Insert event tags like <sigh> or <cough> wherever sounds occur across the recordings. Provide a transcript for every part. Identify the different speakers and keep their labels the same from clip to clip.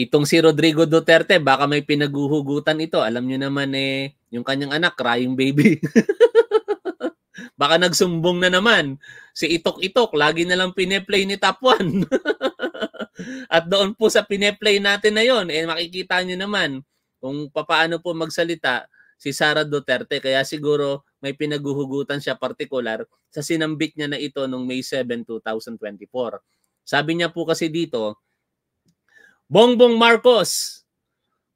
Speaker 1: Itong si Rodrigo Duterte, baka may pinaguhugutan ito. Alam nyo naman eh, yung kanyang anak, crying baby. <laughs> baka nagsumbong na naman. Si Itok Itok, lagi na lang pineplay ni Top 1. <laughs> At doon po sa pineplay natin na yon, eh, makikita nyo naman kung papaano po magsalita si Sara Duterte. Kaya siguro may pinaguhugutan siya particular sa sinambit niya na ito noong May 7, 2024. Sabi niya po kasi dito, Bongbong Marcos,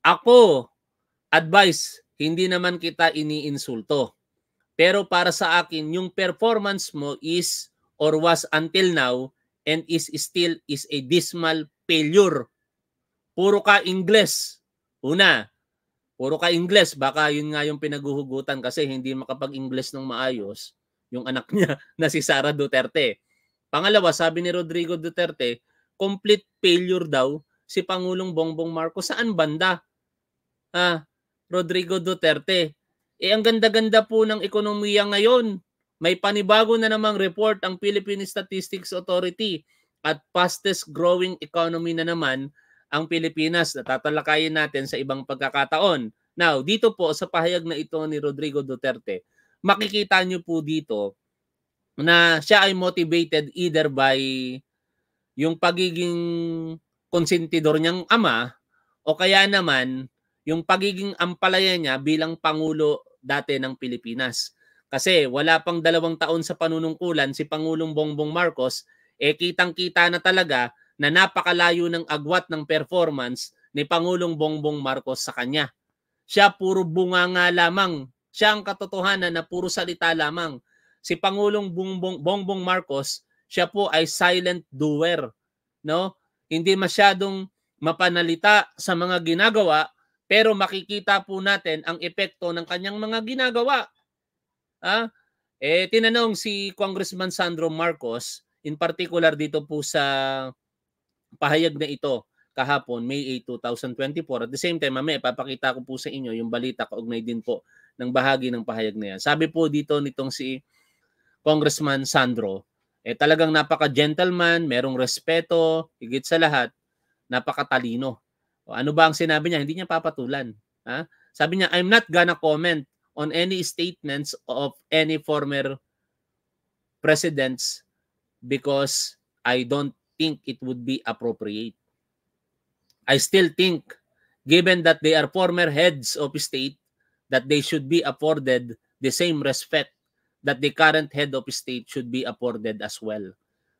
Speaker 1: ako, advice, hindi naman kita iniinsulto. Pero para sa akin, yung performance mo is or was until now and is still is a dismal failure. Puro ka Ingles. Una, puro ka Ingles. Baka yun nga yung pinaguhugutan kasi hindi makapag-Ingles ng maayos yung anak niya <laughs> na si Sara Duterte. Pangalawa, sabi ni Rodrigo Duterte, complete failure daw si Pangulong Bongbong Marcos. Saan banda? Ah, Rodrigo Duterte. Eh ang ganda-ganda po ng ekonomiya ngayon. May panibago na namang report ang Philippine Statistics Authority at fastest growing economy na naman ang Pilipinas na tatalakayin natin sa ibang pagkakataon. Now, dito po sa pahayag na ito ni Rodrigo Duterte, makikita nyo po dito na siya ay motivated either by yung pagiging konsentidor niyang ama o kaya naman yung pagiging ampalaya niya bilang pangulo dati ng Pilipinas. Kasi wala pang dalawang taon sa panunungkulan si Pangulong Bongbong Marcos, eh kitang-kita na talaga na napakalayo ng agwat ng performance ni Pangulong Bongbong Marcos sa kanya. Siya puro bunga nga lamang. Siya ang katotohanan na puro salita lamang. Si Pangulong Bongbong, Bongbong Marcos, siya po ay silent doer. No? hindi masyadong mapanalita sa mga ginagawa, pero makikita po natin ang epekto ng kanyang mga ginagawa. Ha? Ah, eh tinanong si Congressman Sandro Marcos in particular dito po sa pahayag na ito kahapon May 8, 2024. At the same time, mamaya papakita ko po sa inyo yung balita kaugnay din po ng bahagi ng pahayag na yan. Sabi po dito nitong si Congressman Sandro, eh talagang napaka-gentleman, merong respeto, higit sa lahat, napakatalino. O, ano ba ang sinabi niya? Hindi niya papatulan. Ha? Sabi niya, I'm not gonna comment on any statements of any former presidents because I don't think it would be appropriate. I still think, given that they are former heads of state, that they should be afforded the same respect that the current head of state should be afforded as well.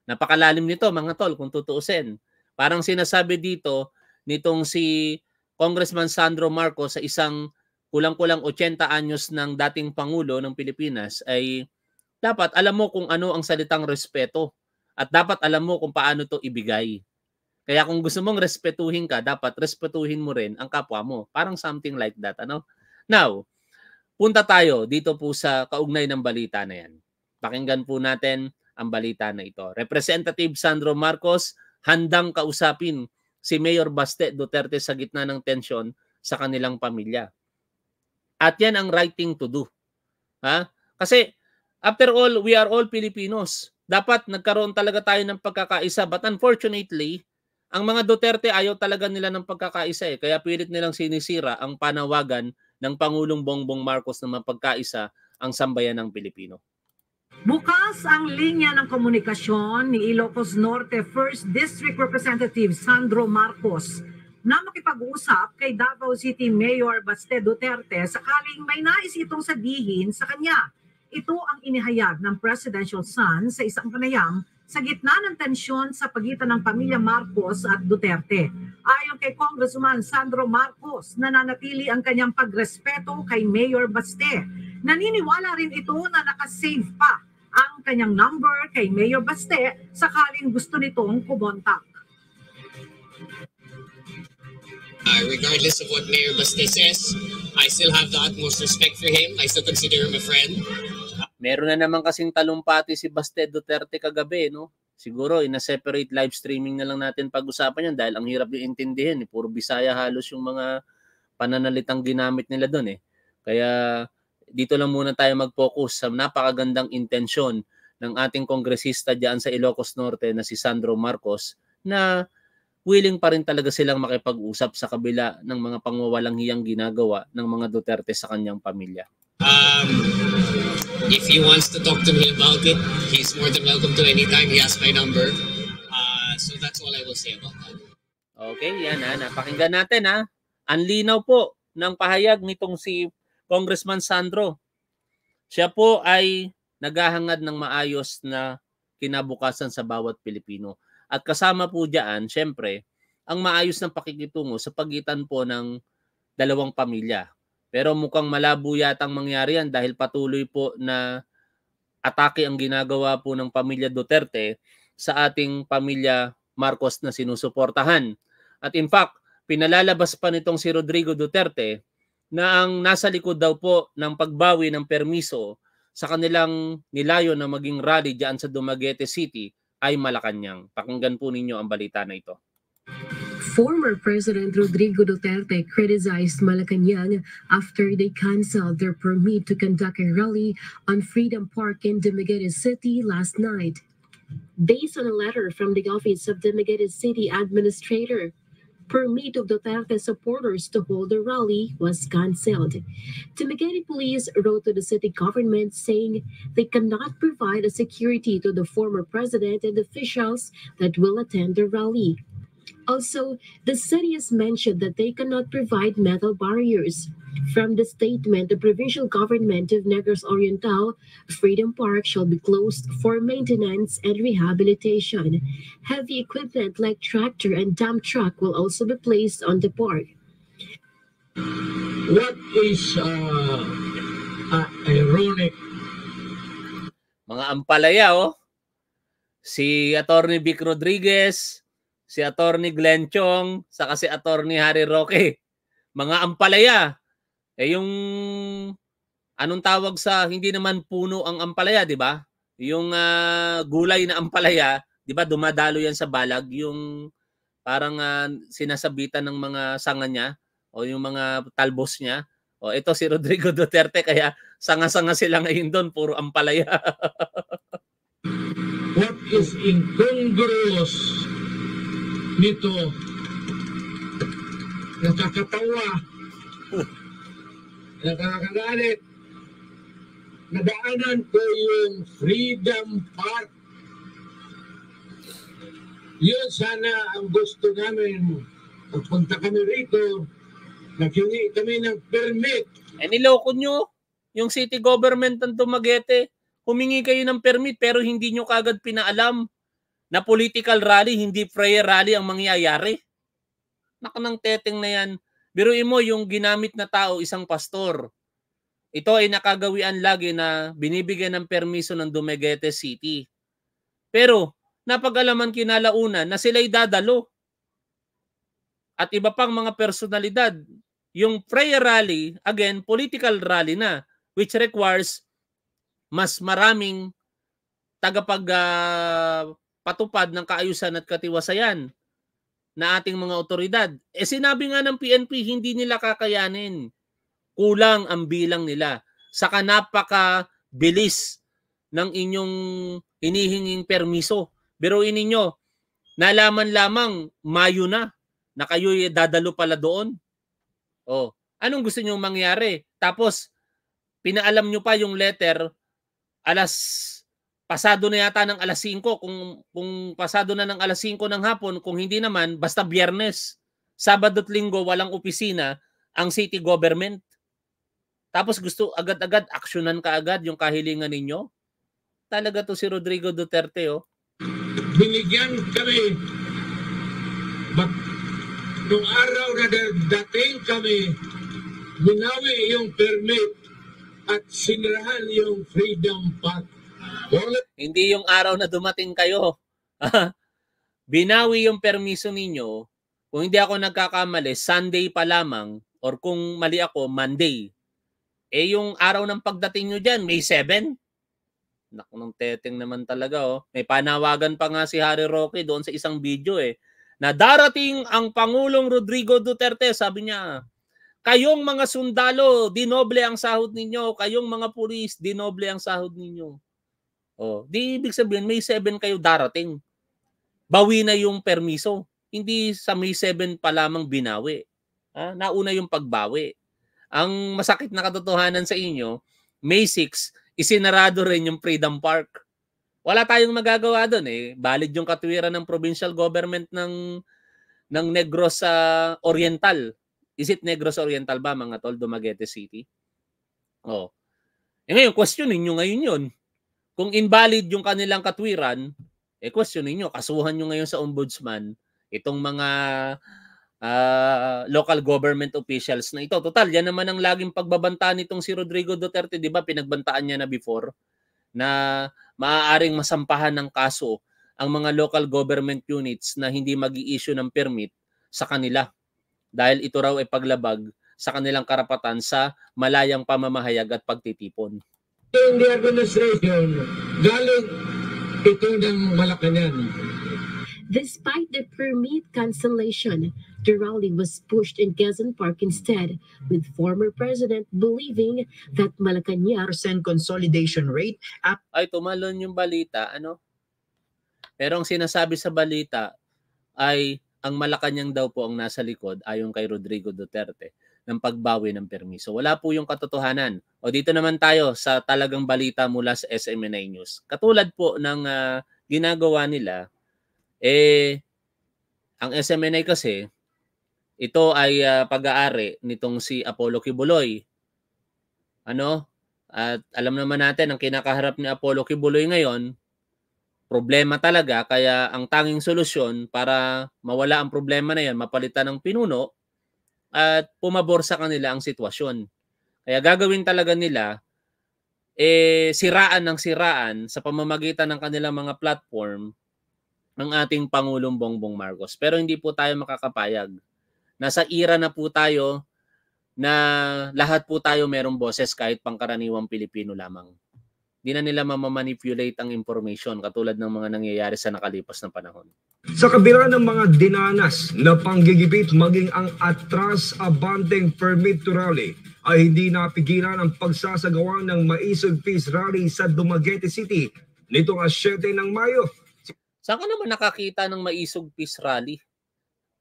Speaker 1: Napakalalim nito mga tol kung tutuusin. Parang sinasabi dito nitong si Congressman Sandro Marcos sa isang kulang-kulang 80 anyos ng dating Pangulo ng Pilipinas ay dapat alam mo kung ano ang salitang respeto at dapat alam mo kung paano to ibigay. Kaya kung gusto mong respetuhin ka, dapat respetuhin mo rin ang kapwa mo. Parang something like that. Ano? Now, Punta tayo dito po sa kaugnay ng balita na yan. Pakinggan po natin ang balita na ito. Representative Sandro Marcos handang kausapin si Mayor Baste Duterte sa gitna ng tensyon sa kanilang pamilya. At yan ang right thing to do. Ha? Kasi after all, we are all Filipinos. Dapat nagkaroon talaga tayo ng pagkakaisa. But unfortunately, ang mga Duterte ayaw talaga nila ng pagkakaisa eh. Kaya pilit nilang sinisira ang panawagan ng Pangulong Bongbong Marcos na mapagkaisa ang sambayan ng Pilipino.
Speaker 2: Bukas ang linya ng komunikasyon ni Ilocos Norte 1st District Representative Sandro Marcos na makipag-usap kay Davao City Mayor Baste Duterte sakaling may nais itong sabihin sa kanya. Ito ang inihayag ng Presidential Son sa isang panayam sa gitna ng tensyon sa pagitan ng pamilya Marcos at Duterte. Ayon kay Congressman Sandro Marcos, nananatili ang kanyang pagrespeto kay Mayor Baste. Naniniwala rin ito na nakasave pa ang kanyang number kay Mayor Baste sakaling gusto nitong kumontak. Uh, regardless of what Mayor Baste says, I still have the utmost respect for him. I still consider him a friend.
Speaker 1: Meron na naman kasing talumpati si Baste Duterte kagabi, no? Siguro, ina separate live streaming na lang natin pag-usapan yan dahil ang hirap yung intindihin. Eh. Puro Bisaya halos yung mga pananalitang ginamit nila doon eh. Kaya dito lang muna tayo mag-focus sa napakagandang intensyon ng ating kongresista diyan sa Ilocos Norte na si Sandro Marcos na willing pa rin talaga silang makipag-usap sa kabila ng mga pangwawalang hiyang ginagawa ng mga Duterte sa kanyang pamilya.
Speaker 2: Um, if he wants to talk to me about it, he's more than welcome to anytime. He has my number.
Speaker 1: Uh, so that's all I will say about that. Okay, yan ha. Ah. Napakinggan natin ha. Ah. Ang linaw po ng pahayag nitong si Congressman Sandro. Siya po ay naghahangad ng maayos na kinabukasan sa bawat Pilipino. At kasama po diyan, syempre, ang maayos ng pakikitungo sa pagitan po ng dalawang pamilya, pero mukhang malabo yatang mangyari yan dahil patuloy po na atake ang ginagawa po ng pamilya Duterte sa ating pamilya Marcos na sinusuportahan. At in fact, pinalalabas pa nitong si Rodrigo Duterte na ang nasa likod daw po ng pagbawi ng permiso sa kanilang nilayo na maging rally diyan sa Dumaguete City ay Malacanang. Pakinggan po ninyo ang balita na ito.
Speaker 2: Former President Rodrigo Duterte criticized Malacanang after they canceled their permit to conduct a rally on Freedom Park in Dumaguete City last night. Based on a letter from the office of Dumaguete City Administrator, permit of Duterte supporters to hold the rally was cancelled. Dumaguete police wrote to the city government saying they cannot provide a security to the former president and officials that will attend the rally. Also, the city has mentioned that they cannot provide metal barriers. From the statement, the provincial government of Negros Oriental, Freedom Park shall be closed for maintenance and rehabilitation. Heavy equipment like tractor and dump truck will also be placed on the park.
Speaker 1: What is uh,
Speaker 2: uh, ironic?
Speaker 1: Mga ampalaya, oh. Si Attorney Vic Rodriguez, si Attorney Glenn Chong, saka si Attorney Harry Roque. Mga ampalaya. Eh yung anong tawag sa hindi naman puno ang ampalaya, di ba? Yung uh, gulay na ampalaya, di ba dumadalo yan sa balag yung parang uh, sinasabitan ng mga sanga niya o yung mga talbos niya. O ito si Rodrigo Duterte kaya sanga-sanga sila ngayon doon, puro ampalaya. <laughs> What is incongruous nito nakakatawa nakakagalit nadaanan ko yung Freedom Park yun sana ang gusto namin pagpunta kami rito Nakingi kami ng permit. Eh niloko nyo. Yung city government ng Dumaguete, humingi kayo ng permit pero hindi nyo kagad pinaalam na political rally, hindi prayer rally ang mangyayari. Nakanang teteng na yan. Biruin mo yung ginamit na tao, isang pastor. Ito ay nakagawian lagi na binibigyan ng permiso ng Dumaguete City. Pero napag-alaman kinalaunan na sila'y dadalo. At iba pang mga personalidad. Yung prayer rally, again, political rally na, which requires mas maraming tagapag uh, patupad ng kaayusan at katiwasayan na ating mga otoridad. Eh sinabi nga ng PNP, hindi nila kakayanin. Kulang ang bilang nila. Saka napaka-bilis ng inyong hinihinging permiso. Pero ininyo, nalaman lamang Mayo na na kayo dadalo pala doon. O, anong gusto niyo mangyari? Tapos, pinaalam nyo pa yung letter alas pasado na yata ng alas 5 kung kung pasado na ng alas 5 ng hapon kung hindi naman basta biyernes sabado at linggo walang opisina ang city government tapos gusto agad-agad aksyonan ka agad yung kahilingan ninyo talaga to si Rodrigo Duterte oh binigyan kami but nung araw na dating kami binawi yung permit at sinirahan yung Freedom Park hindi yung araw na dumating kayo. <laughs> Binawi yung permiso ninyo. Kung hindi ako nagkakamali, Sunday pa lamang or kung mali ako, Monday. Eh yung araw ng pagdating nyo dyan, May 7? Naku, nung teteng naman talaga oh. May panawagan pa nga si Harry Roque doon sa isang video eh. Na darating ang Pangulong Rodrigo Duterte, sabi niya, kayong mga sundalo, dinoble ang sahod ninyo. Kayong mga pulis, dinoble ang sahod ninyo. Oh, di ibig sabihin may 7 kayo darating. Bawi na yung permiso. Hindi sa may 7 pa lamang binawi. Ha? Nauna yung pagbawi. Ang masakit na katotohanan sa inyo, May 6, isinarado rin yung Freedom Park. Wala tayong magagawa doon eh. Valid yung katwiran ng provincial government ng ng Negros uh, Oriental. Is it Negros Oriental ba mga tol, Dumaguete City? Oh. Eh ngayon, questionin nyo ngayon yun. Kung invalid yung kanilang katwiran, eh questionin niyo kasuhan nyo ngayon sa ombudsman itong mga uh, local government officials na ito. Total, yan naman ang laging pagbabanta nitong si Rodrigo Duterte, di ba? Pinagbantaan niya na before na maaaring masampahan ng kaso ang mga local government units na hindi mag issue ng permit sa kanila dahil ito raw ay paglabag sa kanilang karapatan sa malayang pamamahayag at pagtitipon in the administration galing ito ng Malacanan.
Speaker 2: Despite the permit cancellation, the rally was pushed in Quezon Park instead, with former president believing that Malacanang percent consolidation rate
Speaker 1: up ay tumalon yung balita ano pero ang sinasabi sa balita ay ang Malacanang daw po ang nasa likod ayon kay Rodrigo Duterte ng pagbawi ng permiso. Wala po yung katotohanan. O dito naman tayo sa talagang balita mula sa SMNA News. Katulad po ng uh, ginagawa nila, eh, ang SMNA kasi, ito ay uh, pag-aari nitong si Apollo Kibuloy. Ano? At alam naman natin, ang kinakaharap ni Apollo Kibuloy ngayon, problema talaga. Kaya ang tanging solusyon para mawala ang problema na yan, mapalitan ng pinuno, at pumabor sa kanila ang sitwasyon. Kaya gagawin talaga nila eh siraan ng siraan sa pamamagitan ng kanilang mga platform ng ating Pangulong Bongbong Marcos. Pero hindi po tayo makakapayag. Nasa ira na po tayo na lahat po tayo merong boses kahit pangkaraniwang Pilipino lamang di na nila mamamanipulate ang information katulad ng mga nangyayari sa nakalipas na panahon. Sa kabila ng mga dinanas na panggigipit maging ang atras abanteng permit to rally ay hindi napigilan ang pagsasagawa
Speaker 2: ng Maisog Peace Rally sa Dumaguete City nitong 7 ng Mayo.
Speaker 1: Saan ka naman nakakita ng Maisog Peace Rally?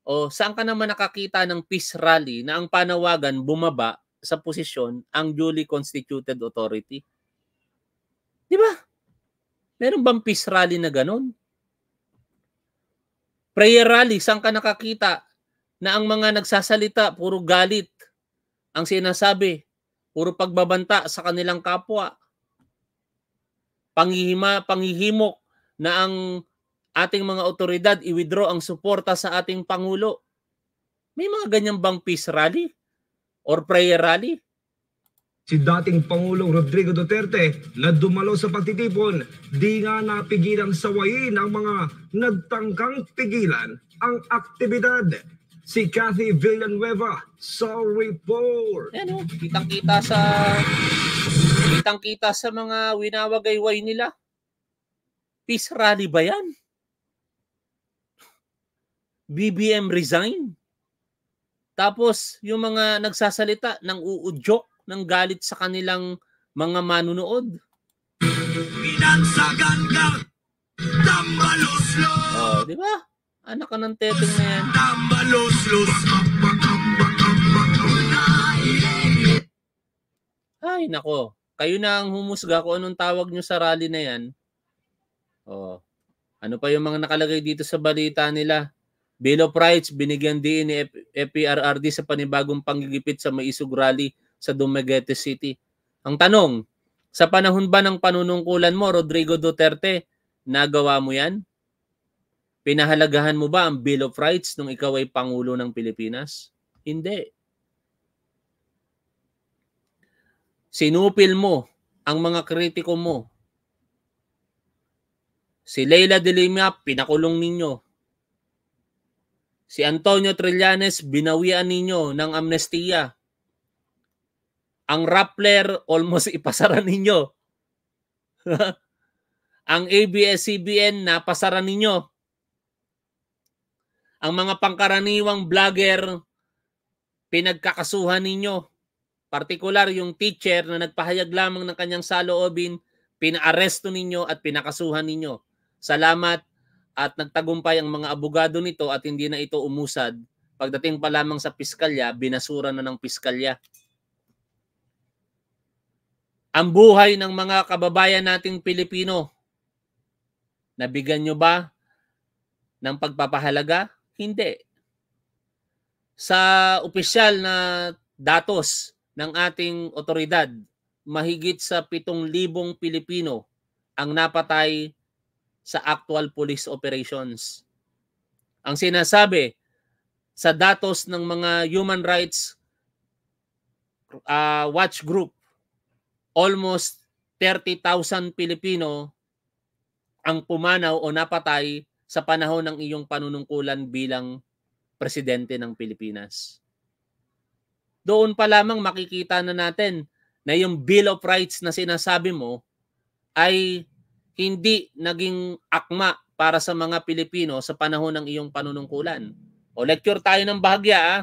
Speaker 1: O saan ka naman nakakita ng peace rally na ang panawagan bumaba sa posisyon ang duly constituted authority? Di ba? Meron bang peace rally na ganun? Prayer rally, saan ka nakakita na ang mga nagsasalita, puro galit ang sinasabi, puro pagbabanta sa kanilang kapwa, panghihima, panghihimok na ang ating mga otoridad i-withdraw ang suporta sa ating Pangulo. May mga ganyan bang peace rally or prayer rally? si dating Pangulong Rodrigo Duterte na dumalo sa pagtitipon, di nga napigilang sawayin ang mga nagtangkang pigilan ang aktibidad. Si Cathy Villanueva sa report. Ano, kitang-kita sa kitang-kita sa mga winawagayway nila. Peace rally ba yan? BBM resign? Tapos yung mga nagsasalita ng uudyok ng galit sa kanilang mga manunood. Pinansagan
Speaker 2: ka, tambaluslos!
Speaker 1: Oh, di ba? Anak ka ng teteng na yan. Tambaluslos! Ay, nako. Kayo na ang humusga kung anong tawag nyo sa rally na yan. Oh. Ano pa yung mga nakalagay dito sa balita nila? Bill of Rights, binigyan din ni FPRRD sa panibagong panggigipit sa Maisug Rally sa Dumaguete City. Ang tanong, sa panahon ba ng panunungkulan mo, Rodrigo Duterte, nagawa mo yan? Pinahalagahan mo ba ang Bill of Rights nung ikaw ay Pangulo ng Pilipinas? Hindi. Sinupil mo ang mga kritiko mo. Si Leila de Lima, pinakulong ninyo. Si Antonio Trillanes, binawian ninyo ng amnestiya ang Rappler almost <laughs> ipasara ninyo. ang ABS-CBN napasara ninyo. Ang mga pangkaraniwang vlogger pinagkakasuhan ninyo. Partikular yung teacher na nagpahayag lamang ng kanyang saloobin, pinaaresto ninyo at pinakasuhan ninyo. Salamat at nagtagumpay ang mga abogado nito at hindi na ito umusad. Pagdating pa lamang sa piskalya, binasura na ng piskalya ang buhay ng mga kababayan nating Pilipino. Nabigyan nyo ba ng pagpapahalaga? Hindi. Sa opisyal na datos ng ating otoridad, mahigit sa 7,000 Pilipino ang napatay sa actual police operations. Ang sinasabi sa datos ng mga human rights uh, watch group almost 30,000 Pilipino ang pumanaw o napatay sa panahon ng iyong panunungkulan bilang presidente ng Pilipinas. Doon pa lamang makikita na natin na yung Bill of Rights na sinasabi mo ay hindi naging akma para sa mga Pilipino sa panahon ng iyong panunungkulan. O lecture tayo ng bahagya ah.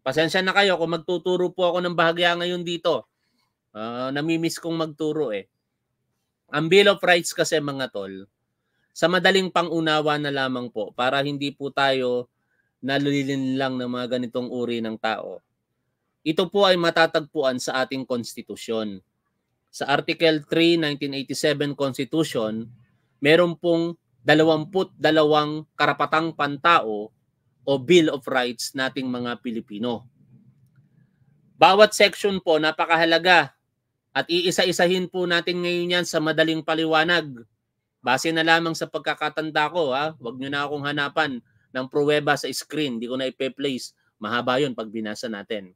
Speaker 1: Pasensya na kayo kung magtuturo po ako ng bahagya ngayon dito. Uh, namimiss kong magturo eh. Ang Bill of Rights kasi mga tol, sa madaling pangunawa na lamang po para hindi po tayo nalilin lang ng mga ganitong uri ng tao. Ito po ay matatagpuan sa ating konstitusyon. Sa Article 3, 1987 Constitution, meron pong 22 karapatang pantao o Bill of Rights nating mga Pilipino. Bawat section po napakahalaga at iisa-isahin po natin ngayon yan sa madaling paliwanag. Base na lamang sa pagkakatanda ko, ha? wag nyo na akong hanapan ng pruweba sa screen. Hindi ko na ipe-place. Mahaba yun pag binasa natin.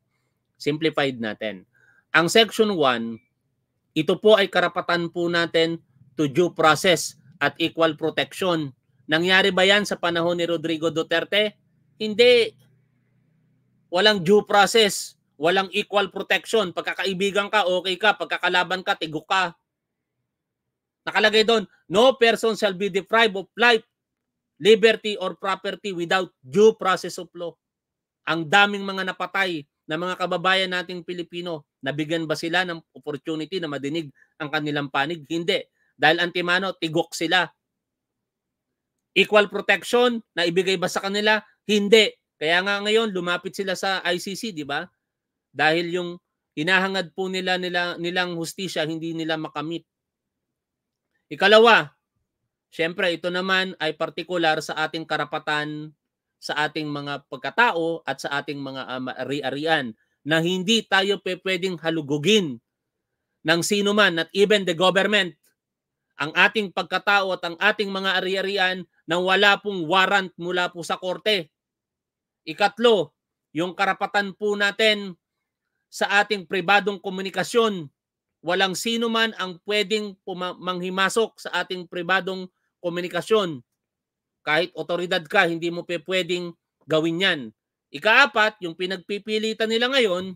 Speaker 1: Simplified natin. Ang Section 1, ito po ay karapatan po natin to due process at equal protection. Nangyari ba yan sa panahon ni Rodrigo Duterte? Hindi. Walang due process Walang equal protection. Pagkakaibigan ka, okay ka. Pagkakalaban ka, tigok ka. Nakalagay doon, no person shall be deprived of life, liberty, or property without due process of law. Ang daming mga napatay na mga kababayan nating Pilipino, nabigyan ba sila ng opportunity na madinig ang kanilang panig? Hindi. Dahil antimano, tigok sila. Equal protection na ibigay ba sa kanila? Hindi. Kaya nga ngayon, lumapit sila sa ICC, di ba? Dahil yung inahangad po nila, nila nilang hustisya, hindi nila makamit. Ikalawa, syempre ito naman ay partikular sa ating karapatan, sa ating mga pagkatao at sa ating mga um, ari-arian na hindi tayo pwedeng halugugin ng sino man at even the government ang ating pagkatao at ang ating mga ari-arian na wala pong warrant mula po sa korte. Ikatlo, yung karapatan po natin sa ating pribadong komunikasyon. Walang sino man ang pwedeng manghimasok sa ating pribadong komunikasyon. Kahit otoridad ka, hindi mo pwedeng gawin yan. Ikaapat, yung pinagpipilitan nila ngayon,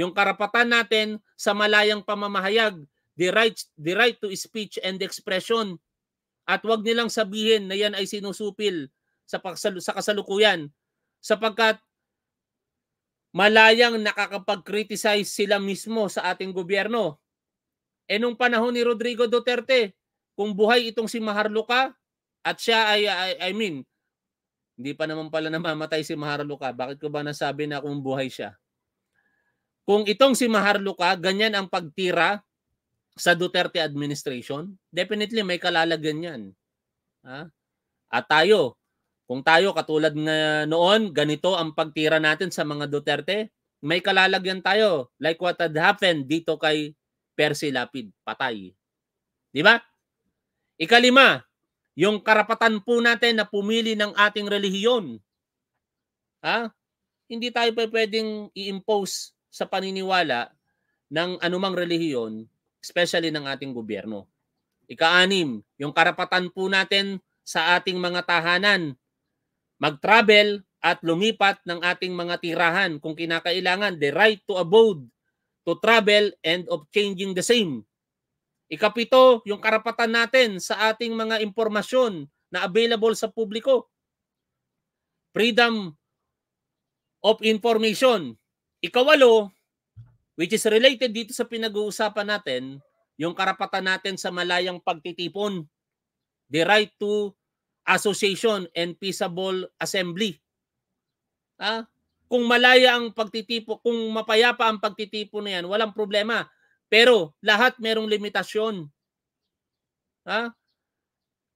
Speaker 1: yung karapatan natin sa malayang pamamahayag, the right, the right to speech and expression. At wag nilang sabihin na yan ay sinusupil sa, sa kasalukuyan sapagkat malayang nakakapag-criticize sila mismo sa ating gobyerno. E nung panahon ni Rodrigo Duterte, kung buhay itong si Maharlika at siya ay, I, I mean, hindi pa naman pala namamatay si Maharlika, Bakit ko ba nasabi na kung buhay siya? Kung itong si Maharlika, ganyan ang pagtira sa Duterte administration, definitely may kalalagyan yan. Ha? At tayo, kung tayo katulad na noon, ganito ang pagtira natin sa mga Duterte, may kalalagyan tayo. Like what had happened dito kay Percy Lapid, patay. Di ba? Ikalima, yung karapatan po natin na pumili ng ating relihiyon. Ha? Hindi tayo pa pwedeng i-impose sa paniniwala ng anumang relihiyon, especially ng ating gobyerno. Ikaanim, yung karapatan po natin sa ating mga tahanan mag-travel at lumipat ng ating mga tirahan kung kinakailangan, the right to abode, to travel, and of changing the same. Ikapito, yung karapatan natin sa ating mga impormasyon na available sa publiko. Freedom of information. Ikawalo, which is related dito sa pinag-uusapan natin, yung karapatan natin sa malayang pagtitipon. The right to Association and Peaceable Assembly. Ha? kung malaya ang pagtitipo, kung mapayapa ang pagtitipo na yan, walang problema. Pero lahat merong limitasyon. Ha?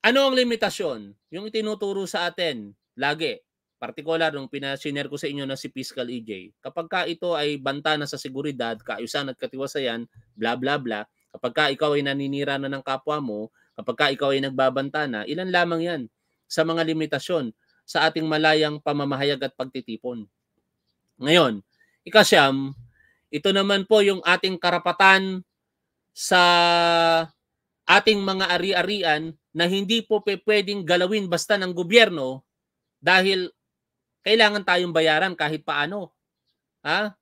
Speaker 1: Ano ang limitasyon? Yung itinuturo sa atin, lagi, particular nung pinasiner ko sa inyo na si Fiscal EJ, kapag ka ito ay banta na sa seguridad, kaayusan at katiwasayan, bla bla bla, kapag ka ikaw ay naninira na ng kapwa mo, kapag ka ikaw ay nagbabanta na, ilan lamang yan? sa mga limitasyon sa ating malayang pamamahayag at pagtitipon. Ngayon, ikasyam, ito naman po yung ating karapatan sa ating mga ari-arian na hindi po pwedeng galawin basta ng gobyerno dahil kailangan tayong bayaran kahit paano. Ha?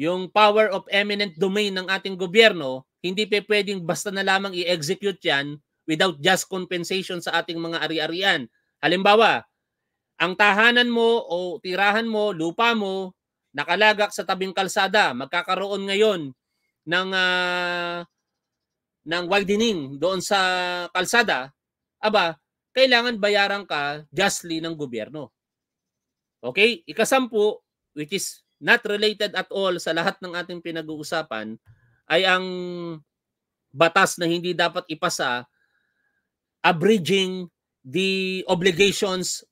Speaker 1: Yung power of eminent domain ng ating gobyerno, hindi pa pwedeng basta na lamang i-execute yan without just compensation sa ating mga ari-arian. Halimbawa, ang tahanan mo o tirahan mo, lupa mo, nakalagak sa tabing kalsada, magkakaroon ngayon ng uh, ng widening doon sa kalsada, aba, kailangan bayaran ka justly ng gobyerno. Okay? Ikasampu, which is not related at all sa lahat ng ating pinag-uusapan, ay ang batas na hindi dapat ipasa abridging the obligations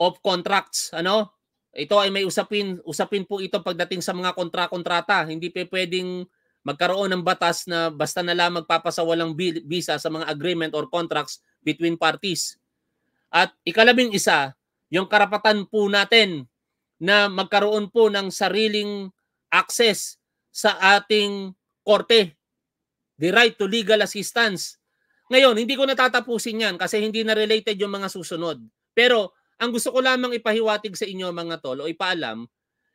Speaker 1: of contracts, ano? Ito ay may usapin, usapin po ito pagdating sa mga kontra-kontrata. Hindi pa pwedeng magkaroon ng batas na basta na lang walang visa sa mga agreement or contracts between parties. At ikalabing isa, yung karapatan po natin na magkaroon po ng sariling access sa ating korte. The right to legal assistance ngayon, hindi ko natatapusin yan kasi hindi na related yung mga susunod. Pero ang gusto ko lamang ipahiwatig sa inyo mga tol o ipaalam,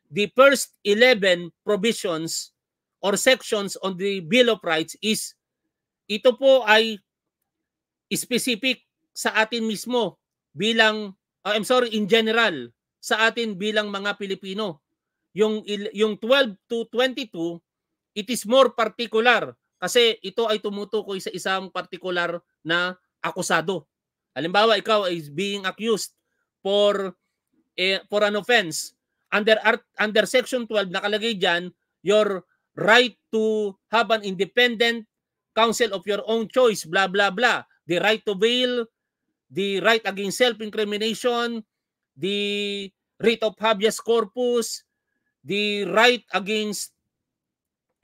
Speaker 1: the first 11 provisions or sections on the Bill of Rights is ito po ay specific sa atin mismo bilang uh, I'm sorry in general sa atin bilang mga Pilipino. Yung yung 12 to 22 it is more particular kasi ito ay tumutukoy sa isang particular na akusado. Halimbawa, ikaw is being accused for eh, for an offense under art, under section 12 nakalagay diyan your right to have an independent counsel of your own choice blah blah blah the right to bail the right against self incrimination the right of habeas corpus the right against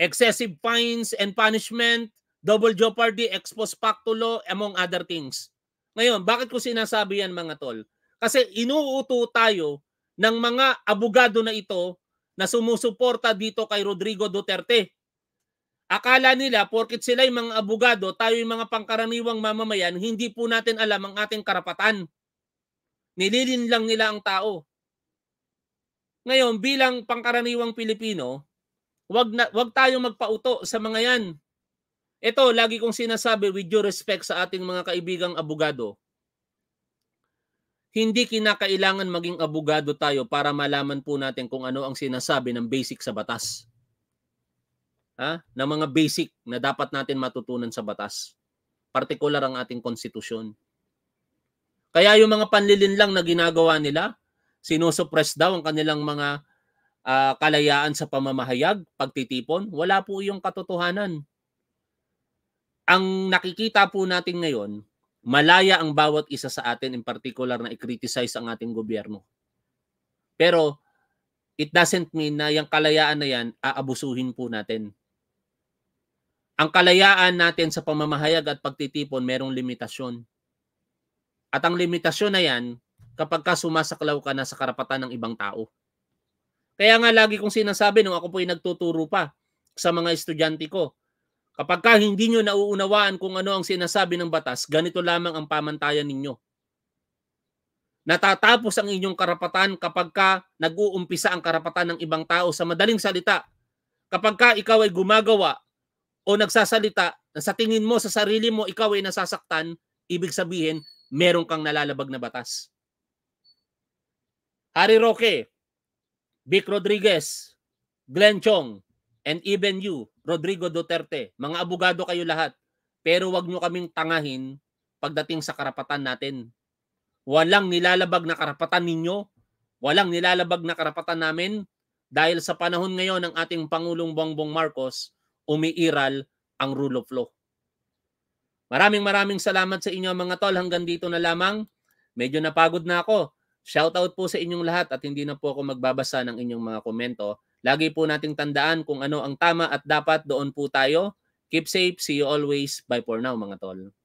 Speaker 1: excessive fines and punishment, double jeopardy, ex post facto law, among other things. Ngayon, bakit ko sinasabi yan mga tol? Kasi inuuto tayo ng mga abogado na ito na sumusuporta dito kay Rodrigo Duterte. Akala nila porkit sila yung mga abogado, tayo yung mga pangkaraniwang mamamayan, hindi po natin alam ang ating karapatan. Nililin lang nila ang tao. Ngayon, bilang pangkaraniwang Pilipino, Wag na wag tayong magpauto sa mga 'yan. Ito, lagi kong sinasabi with due respect sa ating mga kaibigang abogado. Hindi kinakailangan maging abogado tayo para malaman po natin kung ano ang sinasabi ng basic sa batas. Ha? Ng mga basic na dapat natin matutunan sa batas. Partikular ang ating konstitusyon. Kaya yung mga panlilin lang na ginagawa nila, sinusupress daw ang kanilang mga uh, kalayaan sa pamamahayag, pagtitipon, wala po yung katotohanan. Ang nakikita po natin ngayon, malaya ang bawat isa sa atin in particular na i-criticize ang ating gobyerno. Pero it doesn't mean na yung kalayaan na yan, aabusuhin po natin. Ang kalayaan natin sa pamamahayag at pagtitipon, merong limitasyon. At ang limitasyon na yan, kapag ka sumasaklaw ka na sa karapatan ng ibang tao. Kaya nga lagi kong sinasabi nung ako po ay nagtuturo pa sa mga estudyante ko, kapag ka hindi nyo nauunawaan kung ano ang sinasabi ng batas, ganito lamang ang pamantayan ninyo. Natatapos ang inyong karapatan kapag ka nag-uumpisa ang karapatan ng ibang tao sa madaling salita. Kapag ka ikaw ay gumagawa o nagsasalita na sa tingin mo sa sarili mo ikaw ay nasasaktan, ibig sabihin meron kang nalalabag na batas. Hari Roque, Vic Rodriguez, Glenn Chong, and even you, Rodrigo Duterte, mga abogado kayo lahat. Pero wag nyo kaming tangahin pagdating sa karapatan natin. Walang nilalabag na karapatan ninyo. Walang nilalabag na karapatan namin. Dahil sa panahon ngayon ng ating Pangulong Bongbong Marcos, umiiral ang rule of law. Maraming maraming salamat sa inyo mga tol. Hanggang dito na lamang. Medyo napagod na ako. Shoutout po sa inyong lahat at hindi na po ako magbabasa ng inyong mga komento. Lagi po nating tandaan kung ano ang tama at dapat doon po tayo. Keep safe. See you always. Bye for now mga tol.